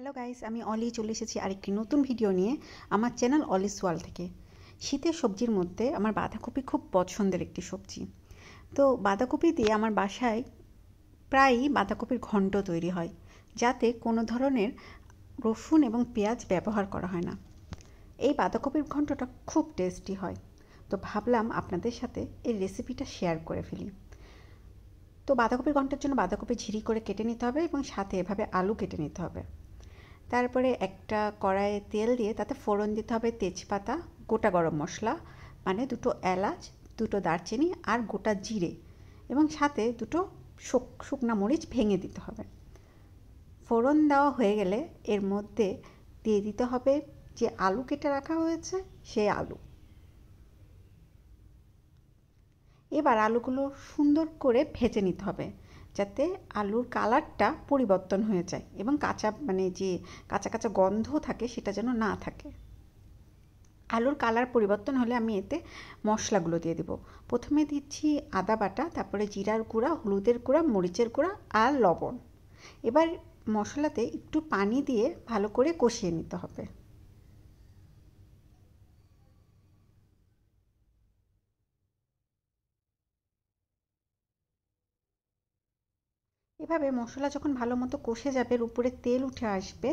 hello guys আমি অলি চলে এসেছি আরেকটি নতুন ভিডিও নিয়ে আমার চ্যানেল অলিস ওয়াল থেকে শীতের সবজির মধ্যে আমার বাঁধাকপি খুব পছন্দের একটি সবজি তো বাঁধাকপি দিয়ে আমার বাসায় প্রায়ই বাঁধাকপির ঘণ্ট তৈরি হয় যাতে কোনো ধরনের রসুন এবং পেঁয়াজ ব্যবহার করা হয় না এই বাঁধাকপির ঘণ্টটা খুব টেস্টি হয় তো ভাবলাম আপনাদের সাথে এই রেসিপিটা শেয়ার করে ফেলি তো বাঁধাকপির ঘণ্টার জন্য বাঁধাকপি ঝিরি করে কেটে নিতে হবে এবং সাথে এভাবে আলু কেটে নিতে হবে তারপরে একটা কড়াইয়ে তেল দিয়ে তাতে ফোড়ন দিতে হবে তেজপাতা গোটা গরম মশলা মানে দুটো এলাচ দুটো দারচিনি আর গোটা জিরে এবং সাথে দুটো শুকনা মরিচ ভেঙে দিতে হবে ফোড়ন দেওয়া হয়ে গেলে এর মধ্যে দিয়ে দিতে হবে যে আলু কেটে রাখা হয়েছে সেই আলু এবার আলুগুলো সুন্দর করে ভেজে নিতে হবে যাতে আলুর কালারটা পরিবর্তন হয়ে যায় এবং কাঁচা মানে যে কাঁচা কাঁচা গন্ধ থাকে সেটা যেন না থাকে আলুর কালার পরিবর্তন হলে আমি এতে মশলাগুলো দিয়ে দেবো প্রথমে দিচ্ছি আদা বাটা তারপরে জিরার গুঁড়া হলুদের গুঁড়া মরিচের গুঁড়া আর লবণ এবার মশলাতে একটু পানি দিয়ে ভালো করে কষিয়ে নিতে হবে এভাবে মশলা যখন ভালো মতো কষে যাবে উপরে তেল উঠে আসবে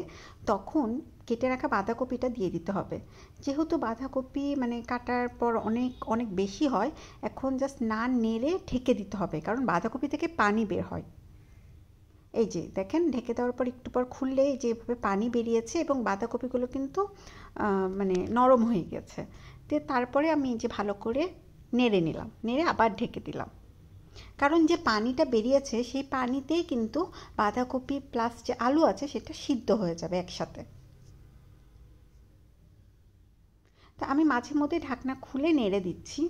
তখন কেটে রাখা বাঁধাকপিটা দিয়ে দিতে হবে যেহেতু বাঁধাকপি মানে কাটার পর অনেক অনেক বেশি হয় এখন জাস্ট না নেড়ে ঢেকে দিতে হবে কারণ বাঁধাকপি থেকে পানি বের হয় এই যে দেখেন ঢেকে দেওয়ার পর একটু পর খুললে যেভাবে পানি বেরিয়েছে এবং বাঁধাকপিগুলো কিন্তু মানে নরম হয়ে গেছে দিয়ে তারপরে আমি যে ভালো করে নেড়ে নিলাম নেড়ে আবার ঢেকে দিলাম কারণ যে পানিটা বেরিয়েছে সেই পানিতেই কিন্তু বাঁধাকপি প্লাস যে আলু আছে সেটা সিদ্ধ হয়ে যাবে একসাথে তা আমি মাঝে মধ্যে ঢাকনা খুলে নেড়ে দিচ্ছি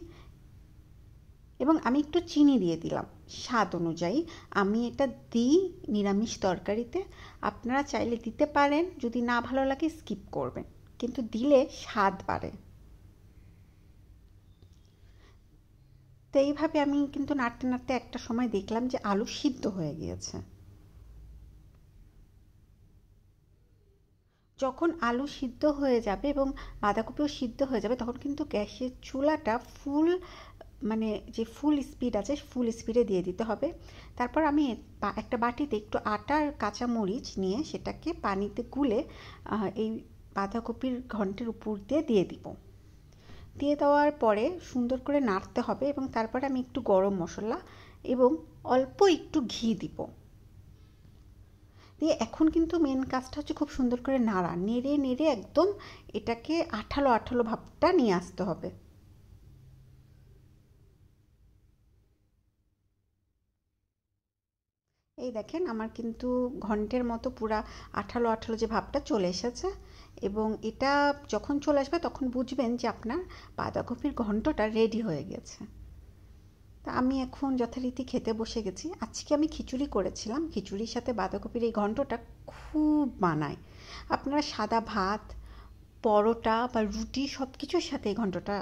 এবং আমি একটু চিনি দিয়ে দিলাম স্বাদ অনুযায়ী আমি এটা দিই নিরামিষ তরকারিতে আপনারা চাইলে দিতে পারেন যদি না ভালো লাগে স্কিপ করবেন কিন্তু দিলে স্বাদ বাড়ে তো এইভাবে আমি কিন্তু নাড়তে নাড়তে একটা সময় দেখলাম যে আলু সিদ্ধ হয়ে গিয়েছে যখন আলু সিদ্ধ হয়ে যাবে এবং বাঁধাকপিও সিদ্ধ হয়ে যাবে তখন কিন্তু গ্যাসের চুলাটা ফুল মানে যে ফুল স্পিড আছে ফুল স্পিডে দিয়ে দিতে হবে তারপর আমি একটা বাটিতে একটু আটার কাঁচা মরিচ নিয়ে সেটাকে পানিতে গুলে এই বাঁধাকপির ঘন্টের উপর দিয়ে দিয়ে দিব দিয়ে দেওয়ার পরে সুন্দর করে নাড়তে হবে এবং তারপরে আমি একটু গরম মশলা এবং অল্প একটু ঘি দিব দিয়ে এখন কিন্তু মেন কাজটা হচ্ছে খুব সুন্দর করে নাড়া নেড়ে নেড়ে একদম এটাকে আঠালো আঠালো ভাবটা নিয়ে আসতে হবে এই দেখেন আমার কিন্তু ঘন্টের মতো পুরা আঠালো আঠালো যে ভাবটা চলে এসেছে এবং এটা যখন চলে আসবে তখন বুঝবেন যে আপনার বাঁধাকপির ঘন্টটা রেডি হয়ে গেছে তা আমি এখন যথারীতি খেতে বসে গেছি আজকে আমি খিচুড়ি করেছিলাম খিচুড়ির সাথে বাঁধাকপির এই ঘন্টটা খুব মানায় আপনারা সাদা ভাত পরোটা বা রুটি সব কিছুর সাথে এই ঘন্টটা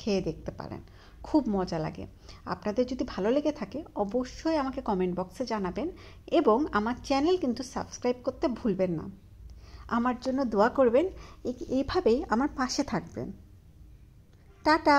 খেয়ে দেখতে পারেন খুব মজা লাগে আপনাদের যদি ভালো লেগে থাকে অবশ্যই আমাকে কমেন্ট বক্সে জানাবেন এবং আমার চ্যানেল কিন্তু সাবস্ক্রাইব করতে ভুলবেন না আমার জন্য দোয়া করবেন এইভাবেই আমার পাশে থাকবেন টাটা